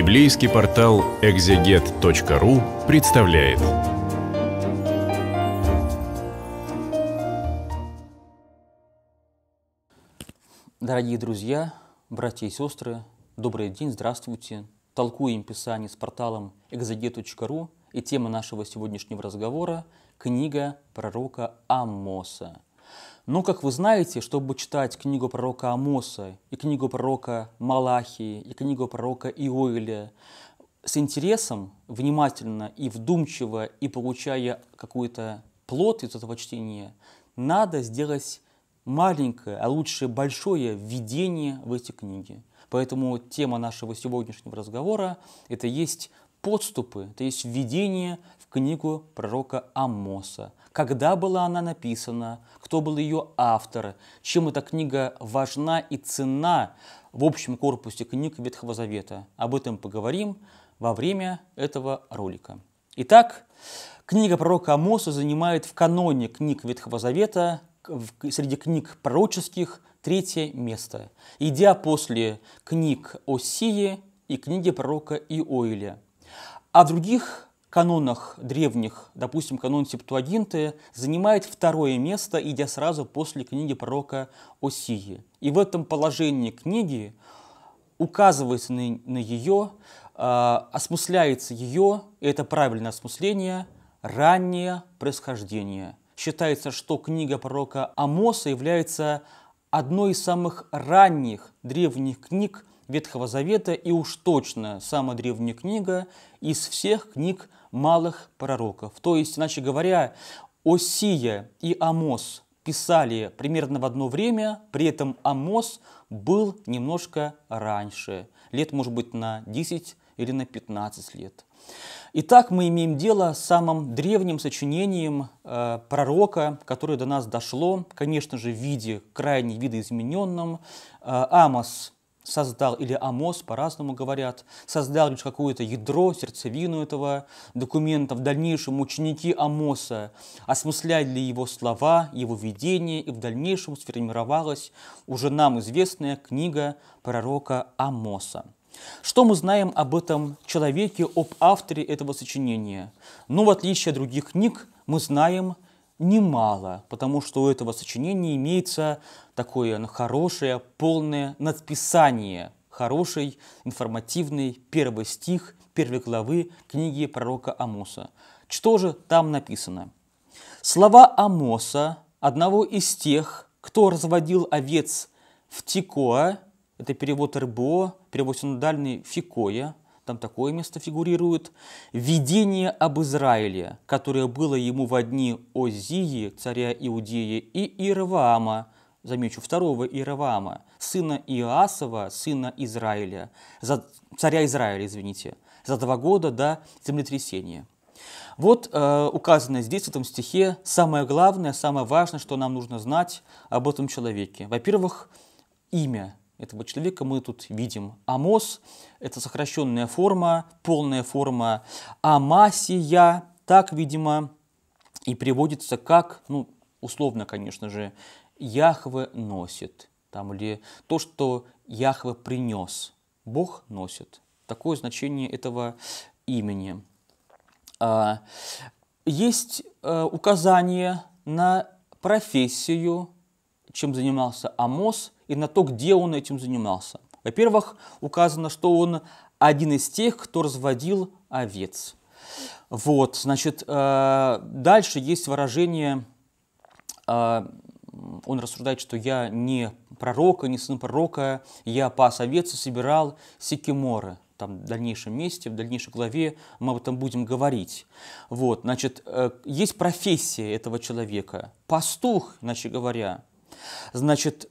Библейский портал экзегет.ру представляет. Дорогие друзья, братья и сестры, добрый день, здравствуйте. Толкуем Писание с порталом экзегет.ру и тема нашего сегодняшнего разговора – книга пророка Амоса – но, как вы знаете, чтобы читать книгу пророка Амоса и книгу пророка Малахии и книгу пророка Иоиля с интересом, внимательно и вдумчиво, и получая какой-то плод из этого чтения, надо сделать маленькое, а лучше большое введение в эти книги. Поэтому тема нашего сегодняшнего разговора – это есть подступы, это есть введение книгу пророка Амоса. Когда была она написана, кто был ее автор, чем эта книга важна и цена в общем корпусе книг Ветхого Завета. Об этом поговорим во время этого ролика. Итак, книга пророка Амоса занимает в каноне книг Ветхого Завета среди книг пророческих третье место, идя после книг Осии и книги пророка Иоиля. О других канонах древних, допустим, канон Септуагинты, занимает второе место, идя сразу после книги пророка Осии. И в этом положении книги указывается на, на ее, э, а, осмысляется ее, и это правильное осмысление, раннее происхождение. Считается, что книга пророка Амоса является одной из самых ранних древних книг Ветхого Завета и уж точно самая древняя книга из всех книг малых пророков. То есть, иначе говоря, Осия и Амос писали примерно в одно время, при этом Амос был немножко раньше, лет, может быть, на 10 или на 15 лет. Итак, мы имеем дело с самым древним сочинением э, пророка, которое до нас дошло, конечно же, в виде крайне видоизмененном. Э, Амос создал, или АМОС, по-разному говорят, создал лишь какое-то ядро, сердцевину этого документа. В дальнейшем ученики АМОСа осмысляли его слова, его видение, и в дальнейшем сформировалась уже нам известная книга пророка Амоса. Что мы знаем об этом человеке, об авторе этого сочинения? Ну, в отличие от других книг, мы знаем, немало, потому что у этого сочинения имеется такое ну, хорошее, полное надписание, хороший, информативный первый стих первой главы книги пророка Амоса. Что же там написано? Слова Амоса, одного из тех, кто разводил овец в Тикоа, это перевод РБО, перевод синодальный Фикоя, там такое место фигурирует, видение об Израиле, которое было ему во дни Озии, царя Иудеи, и Ирваама, замечу, второго Ирваама, сына Иоасова, сына Израиля, за, царя Израиля, извините, за два года до землетрясения. Вот э, указано здесь, в этом стихе, самое главное, самое важное, что нам нужно знать об этом человеке. Во-первых, имя этого человека мы тут видим. Амос – это сокращенная форма, полная форма. Амасия – так, видимо, и приводится как, ну, условно, конечно же, Яхве носит, там, или то, что Яхве принес, Бог носит. Такое значение этого имени. А, есть э, указание на профессию, чем занимался Амос – и на то, где он этим занимался. Во-первых, указано, что он один из тех, кто разводил овец. Вот, значит, э, дальше есть выражение, э, он рассуждает, что я не пророка, не сын пророка, я пас овец и собирал секиморы. Там в дальнейшем месте, в дальнейшей главе мы об этом будем говорить. Вот, значит, э, есть профессия этого человека, пастух, иначе говоря. Значит,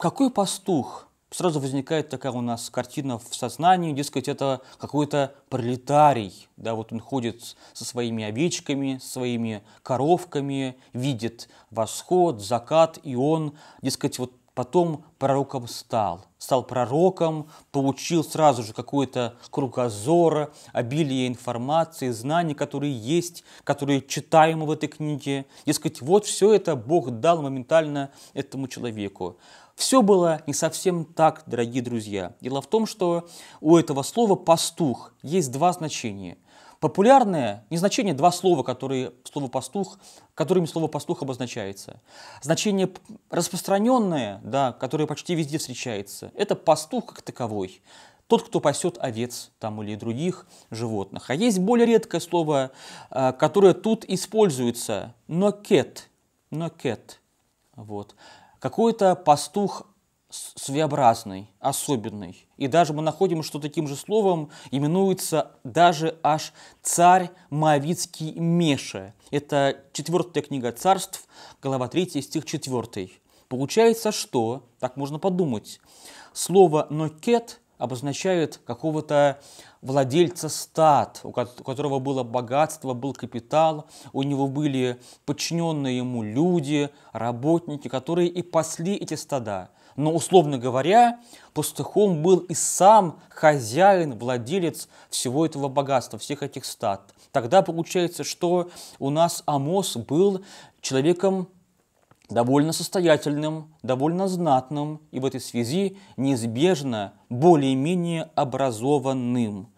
какой пастух? Сразу возникает такая у нас картина в сознании, дескать, это какой-то пролетарий. Да, вот он ходит со своими овечками, своими коровками, видит восход, закат, и он, дескать, вот потом пророком стал. Стал пророком, получил сразу же какой-то кругозор, обилие информации, знаний, которые есть, которые читаемы в этой книге. Дескать, вот все это Бог дал моментально этому человеку. Все было не совсем так, дорогие друзья. Дело в том, что у этого слова «пастух» есть два значения. Популярное – не значение два слова, которые, слово «пастух», которыми слово «пастух» обозначается. Значение распространенное, да, которое почти везде встречается – это «пастух» как таковой тот, кто пасет овец там или других животных. А есть более редкое слово, а, которое тут используется – нокет. Нокет. Вот какой-то пастух своеобразный, особенный. И даже мы находим, что таким же словом именуется даже аж царь Моавицкий Меша. Это четвертая книга царств, глава 3, стих 4. Получается, что, так можно подумать, слово «нокет» обозначают какого-то владельца стад, у которого было богатство, был капитал, у него были подчиненные ему люди, работники, которые и пасли эти стада. Но, условно говоря, пастухом был и сам хозяин, владелец всего этого богатства, всех этих стад. Тогда получается, что у нас Амос был человеком довольно состоятельным, довольно знатным и в этой связи неизбежно более-менее образованным.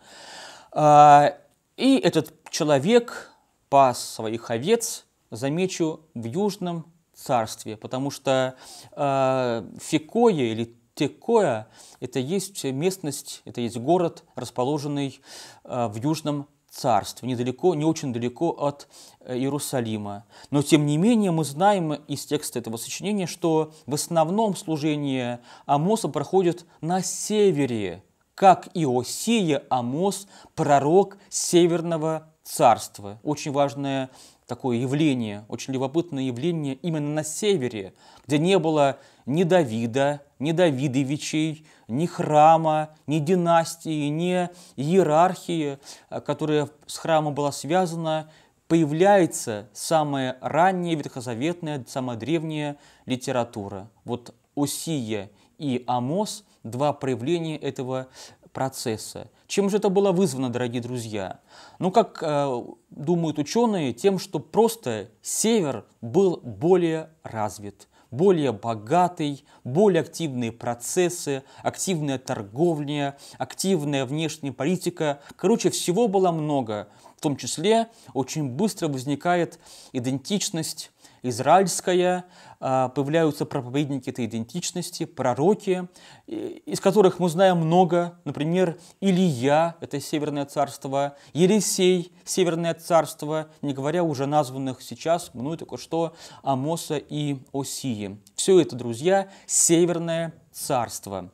А, и этот человек пас своих овец, замечу, в Южном царстве, потому что а, Фикоя или Текоя – это есть местность, это есть город, расположенный а, в Южном царств, недалеко, не очень далеко от э, Иерусалима. Но тем не менее мы знаем из текста этого сочинения, что в основном служение Амоса проходит на севере, как Иосия Амос – пророк Северного царства. Очень важное такое явление, очень любопытное явление именно на севере, где не было ни Давида, ни Давидовичей, ни храма, ни династии, ни иерархии, э, которая с храмом была связана, появляется самая ранняя ветхозаветная, самая древняя литература. Вот Осия и Амос – два проявления этого процесса. Чем же это было вызвано, дорогие друзья? Ну, как э, думают ученые, тем, что просто север был более развит более богатый, более активные процессы, активная торговля, активная внешняя политика. Короче, всего было много. В том числе очень быстро возникает идентичность израильская, а, появляются проповедники этой идентичности, пророки, из которых мы знаем много, например, Илия, это Северное Царство, Елисей, Северное Царство, не говоря уже названных сейчас, ну и только что, Амоса и Осии. Все это, друзья, Северное Царство.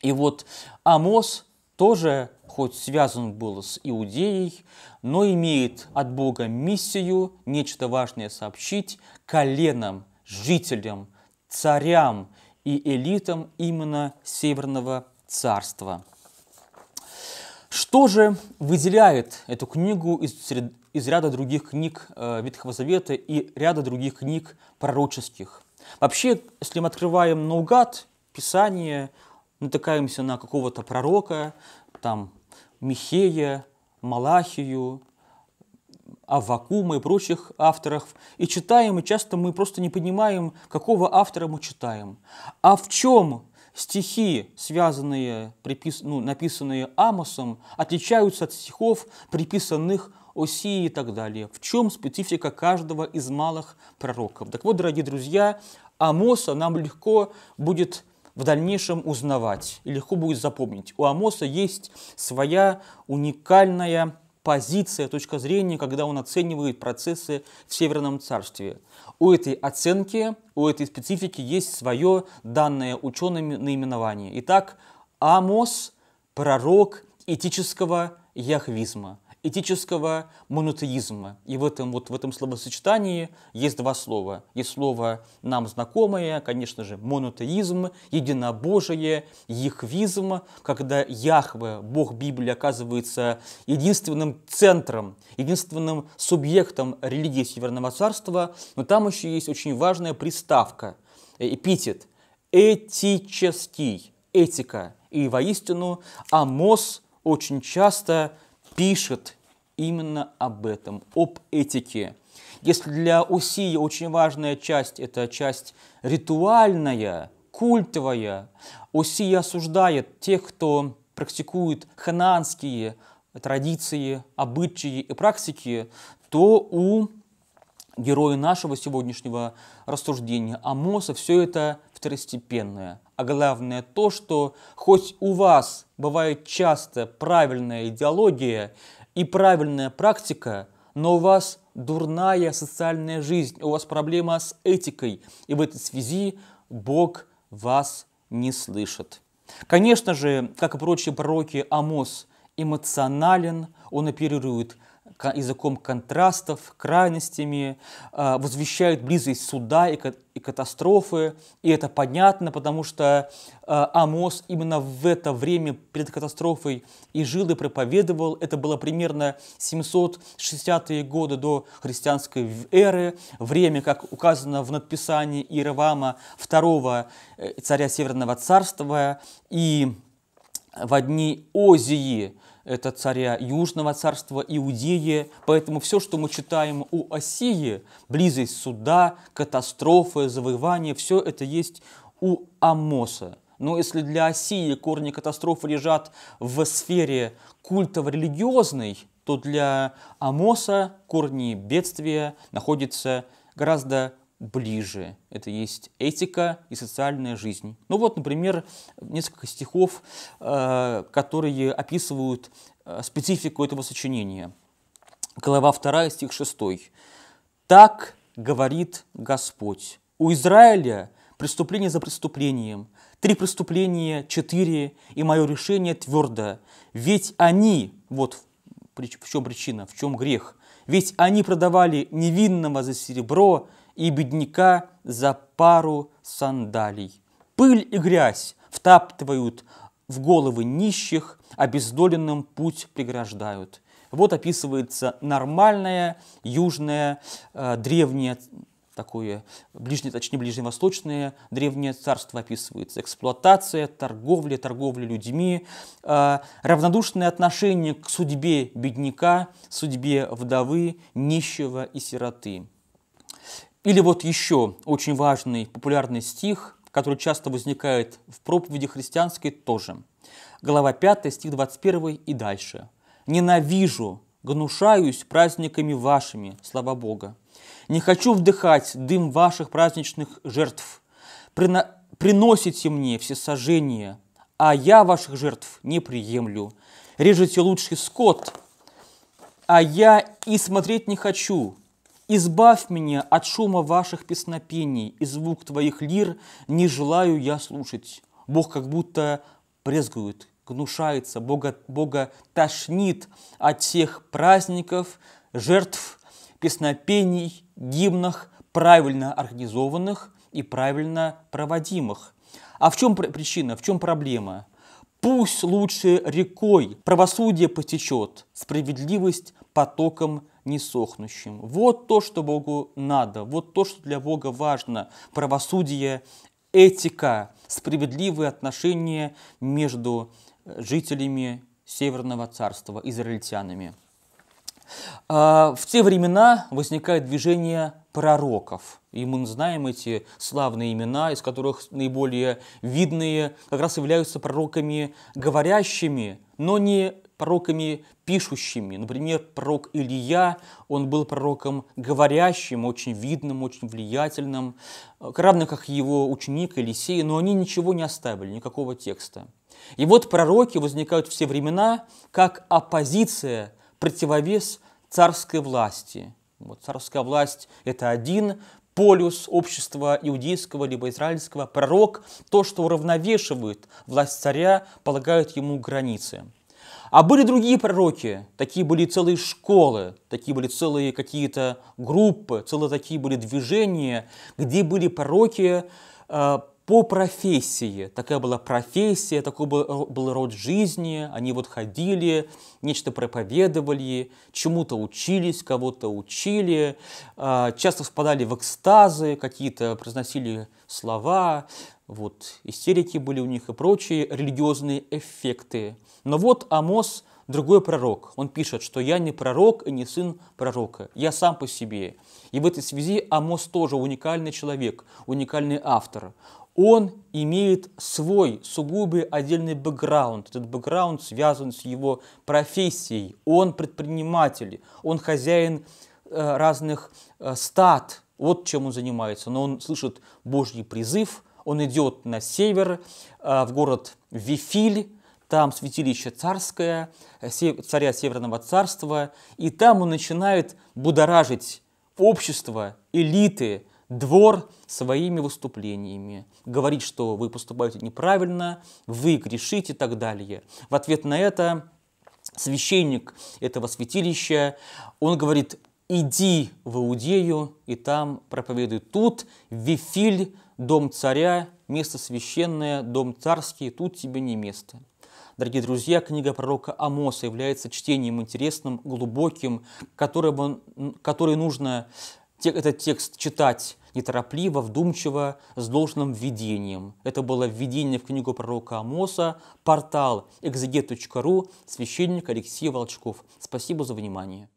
И вот Амос тоже хоть связан был с Иудеей, но имеет от Бога миссию, нечто важное сообщить коленам, жителям, царям и элитам именно Северного Царства. Что же выделяет эту книгу из, из ряда других книг э, Ветхого Завета и ряда других книг пророческих? Вообще, если мы открываем наугад Писание, натыкаемся на какого-то пророка, там Михея, Малахию, Аввакума и прочих авторов, и читаем, и часто мы просто не понимаем, какого автора мы читаем. А в чем стихи, связанные, припис, ну, написанные Амосом, отличаются от стихов, приписанных Осии и так далее. В чем специфика каждого из малых пророков? Так вот, дорогие друзья, Амоса нам легко будет в дальнейшем узнавать и легко будет запомнить. У Амоса есть своя уникальная позиция, точка зрения, когда он оценивает процессы в Северном Царстве. У этой оценки, у этой специфики есть свое данное учеными наименование. Итак, Амос – пророк этического яхвизма этического монотеизма. И в этом, вот, в этом словосочетании есть два слова. Есть слово нам знакомое, конечно же, монотеизм, единобожие, яхвизм, когда Яхве, Бог Библии, оказывается единственным центром, единственным субъектом религии Северного Царства, но там еще есть очень важная приставка, э, эпитет, этический, этика. И воистину Амос очень часто пишет именно об этом, об этике. Если для Усия очень важная часть – это часть ритуальная, культовая, Усия осуждает тех, кто практикует ханаанские традиции, обычаи и практики, то у Герои нашего сегодняшнего рассуждения Амоса все это второстепенное. А главное то, что хоть у вас бывает часто правильная идеология и правильная практика, но у вас дурная социальная жизнь, у вас проблема с этикой, и в этой связи Бог вас не слышит. Конечно же, как и прочие пророки, Амос эмоционален, он оперирует языком контрастов, крайностями, а, возвещают близость суда и, катастрофы. И это понятно, потому что а, Амос именно в это время перед катастрофой и жил и проповедовал. Это было примерно 760-е годы до христианской эры, время, как указано в надписании Иеровама II э, царя Северного царства. И в одни Озии – это царя Южного царства Иудеи. Поэтому все, что мы читаем у Осии, близость суда, катастрофы, завоевания, все это есть у Амоса. Но если для Осии корни катастрофы лежат в сфере культово-религиозной, то для Амоса корни бедствия находятся гораздо ближе. Это есть этика и социальная жизнь. Ну вот, например, несколько стихов, э, которые описывают э, специфику этого сочинения. Глава 2, стих 6. «Так говорит Господь. У Израиля преступление за преступлением, три преступления, четыре, и мое решение твердо. Ведь они, вот в чем причина, в чем грех, ведь они продавали невинного за серебро, и бедняка за пару сандалий. Пыль и грязь втаптывают в головы нищих, обездоленным путь преграждают. Вот описывается нормальное южное э, древнее такое, ближнее, точнее, ближневосточное древнее царство описывается. Эксплуатация, торговля, торговля людьми, э, равнодушное отношение к судьбе бедняка, судьбе вдовы, нищего и сироты. Или вот еще очень важный, популярный стих, который часто возникает в проповеди христианской тоже. Глава 5, стих 21 и дальше. «Ненавижу, гнушаюсь праздниками вашими, слава Бога. Не хочу вдыхать дым ваших праздничных жертв. Прино... Приносите мне все сожжения, а я ваших жертв не приемлю. Режете лучший скот, а я и смотреть не хочу. Избавь меня от шума ваших песнопений, и звук твоих лир не желаю я слушать. Бог как будто презгует, гнушается, Бога, Бога тошнит от всех праздников, жертв, песнопений, гимнах, правильно организованных и правильно проводимых. А в чем причина, в чем проблема? Пусть лучше рекой правосудие потечет, справедливость потоком несохнущим. Вот то, что Богу надо, вот то, что для Бога важно. Правосудие, этика, справедливые отношения между жителями Северного царства, израильтянами. А, в те времена возникает движение пророков. И мы знаем эти славные имена, из которых наиболее видные как раз являются пророками говорящими, но не пророками пишущими. Например, пророк Илья, он был пророком говорящим, очень видным, очень влиятельным, равно как его ученик Елисей, но они ничего не оставили, никакого текста. И вот пророки возникают все времена как оппозиция противовес царской власти. Вот царская власть – это один полюс общества иудейского либо израильского. Пророк – то, что уравновешивает власть царя, полагает ему границы. А были другие пророки, такие были целые школы, такие были целые какие-то группы, целые такие были движения, где были пророки, э, по профессии. Такая была профессия, такой был, э, был род жизни. Они вот ходили, нечто проповедовали, чему-то учились, кого-то учили. А, часто впадали в экстазы, какие-то произносили слова. Вот, истерики были у них и прочие религиозные эффекты. Но вот Амос – другой пророк. Он пишет, что я не пророк и не сын пророка. Я сам по себе. И в этой связи Амос тоже уникальный человек, уникальный автор он имеет свой сугубый отдельный бэкграунд. Этот бэкграунд связан с его профессией. Он предприниматель, он хозяин э, разных э, стад. Вот чем он занимается. Но он слышит Божий призыв, он идет на север, э, в город Вифиль, там святилище царское, э, царя Северного царства, и там он начинает будоражить общество, элиты, двор своими выступлениями, говорить, что вы поступаете неправильно, вы грешите и так далее. В ответ на это священник этого святилища, он говорит, иди в Иудею и там проповедуй. Тут Вифиль, дом царя, место священное, дом царский, тут тебе не место. Дорогие друзья, книга пророка Амоса является чтением интересным, глубоким, которое, который нужно этот текст читать неторопливо, вдумчиво, с должным введением. Это было введение в книгу пророка Амоса, портал exeget.ru, священник Алексей Волчков. Спасибо за внимание.